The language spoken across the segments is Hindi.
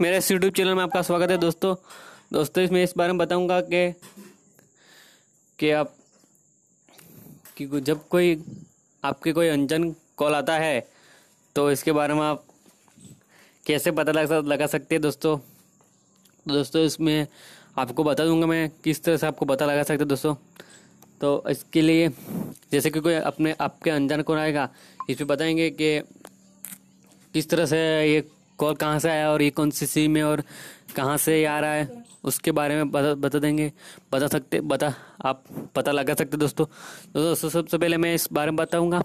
मेरे इस यूट्यूब चैनल में आपका स्वागत है दोस्तों दोस्तों इसमें इस बारे में बताऊंगा कि कि आप कि जब कोई आपके कोई अनजन कॉल आता है तो इसके बारे में आप कैसे पता लगा लगा सकते हैं दोस्तों तो दोस्तों इसमें आपको बता दूंगा मैं किस तरह से आपको पता लगा सकते दोस्तों तो इसके लिए जैसे कि कोई अपने आपके अनजान कौन आएगा इसमें बताएंगे कि किस तरह से ये कॉल कहाँ से आया और ये कौन सी सिम है और कहाँ से आ रहा है उसके बारे में बता बता देंगे बता सकते बता आप पता लगा सकते दोस्तों तो दोस्तों सबसे पहले मैं इस बारे में बताऊँगा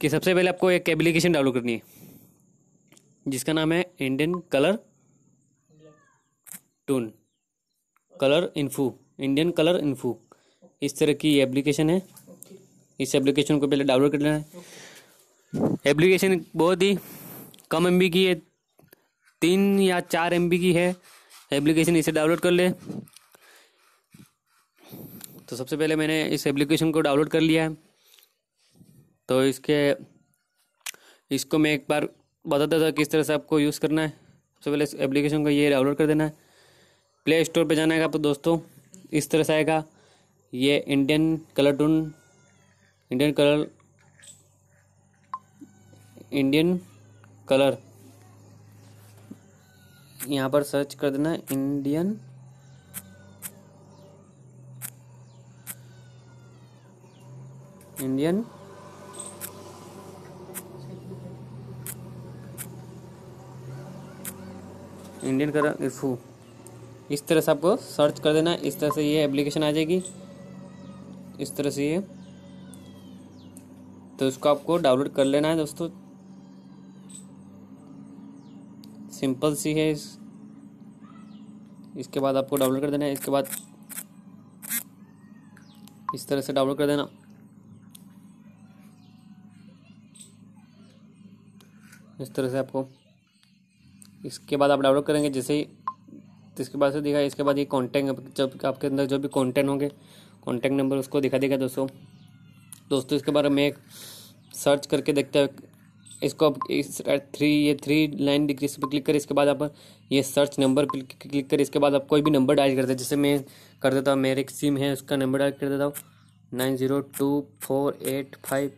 कि सबसे पहले आपको एक एप्लीकेशन डाउनलोड करनी है जिसका नाम है Indian colour toon colour info Indian colour info इस तरह की एप्लीकेशन है इस एप्लीकेशन को पहले डाउनलोड कर लेना है एप्लीकेशन बहुत ही कम एम की है तीन या चार एम की है एप्लीकेशन इसे डाउनलोड कर ले तो सबसे पहले मैंने इस एप्लीकेशन को डाउनलोड कर लिया है तो इसके इसको मैं एक बार बताता था किस तरह से आपको यूज़ करना है सबसे पहले इस एप्लीकेशन को ये डाउनलोड कर देना है प्ले स्टोर पर जाना है आपको दोस्तों इस तरह से आएगा ये Indian colour toon Indian colour Indian colour यहाँ पर सर्च कर देना Indian Indian Indian colour info इस तरह से आपको सर्च कर देना इस तरह से ये एप्लीकेशन आ जाएगी इस तरह से ये तो इसको आपको डाउनलोड कर लेना है दोस्तों सिंपल सी है इस इसके बाद आपको डाउनलोड कर देना है इसके बाद इस तरह से डाउनलोड कर देना इस तरह से आपको इसके बाद आप डाउनलोड करेंगे जैसे ही इसके बाद से दिखा इसके बाद ये कॉन्टैक्ट जब आपके अंदर जो भी कॉन्टैक्ट होंगे कॉन्टैक्ट नंबर उसको दिखा देगा दोस्तों दोस्तों इसके बारे में एक सर्च करके देखते हैं इसको आप इस थ्री ये थ्री लाइन डिग्री इस पर क्लिक करें इसके बाद आप ये सर्च नंबर पर क्लिक करें इसके बाद आप कोई भी नंबर डायल कर दे जैसे मैं कर देता हूँ मेरे एक सिम है उसका नंबर डायल कर देता हूँ nine zero two four eight five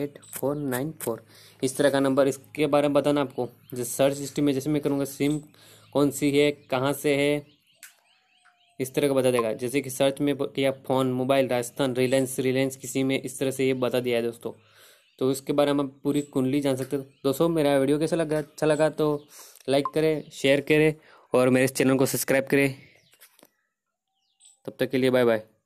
eight four nine four इस तरह का नंबर इसके बारे में बताना आपको जैसे सर्च हिस्ट्री में जैसे मैं करूँगा सिम कौन सी है कहाँ से है इस तरह का बता देगा जैसे कि सर्च में किया phone mobile Rajasthan Reliance Reliance की सिम है इस तरह से ये बता दिया है दोस्तों तो उसके बारे में आप पूरी कुंडली जान सकते हो दोस्तों मेरा वीडियो कैसा लगा अच्छा लगा तो लाइक करें शेयर करें और मेरे इस चैनल को सब्सक्राइब करें तब तक के लिए बाय बाय